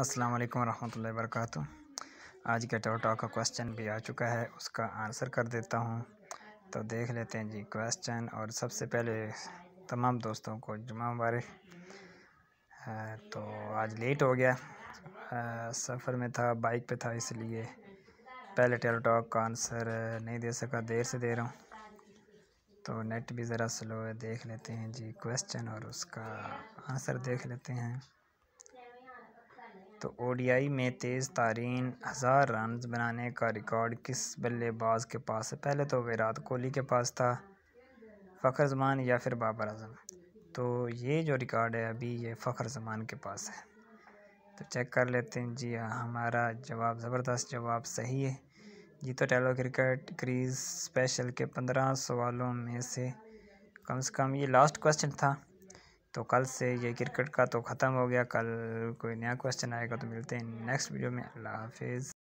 अस्सलाम वालेकुम रहमतुल्लाहि वरकत आज टॉक टोटो का क्वेश्चन भी आ चुका है उसका आंसर कर देता हूँ तो देख लेते हैं जी क्वेश्चन और सबसे पहले तमाम दोस्तों को जुमा मुबारक तो आज लेट हो गया सफ़र में था बाइक पे था इसलिए पहले टेलोटॉक का आंसर नहीं दे सका देर से दे रहा हूँ तो नेट भी ज़रा स्लो है देख लेते हैं जी क्वेश्चन और उसका आंसर देख लेते हैं तो ओडीआई में तेज़ तारीन हज़ार रन बनाने का रिकॉर्ड किस बल्लेबाज के पास है पहले तो विराट कोहली के पास था फ़खर जमान या फिर बाबर अजम तो ये जो रिकॉर्ड है अभी ये फ़खर जमान के पास है तो चेक कर लेते हैं जी हाँ हमारा जवाब ज़बरदस्त जवाब सही है जी तो टेलो क्रिकेट क्रीज स्पेशल के पंद्रह सवालों में से कम से कम ये लास्ट क्वेश्चन था तो कल से ये क्रिकेट का तो ख़त्म हो गया कल कोई नया क्वेश्चन आएगा तो मिलते हैं नेक्स्ट वीडियो में अल्लाह हाफिज़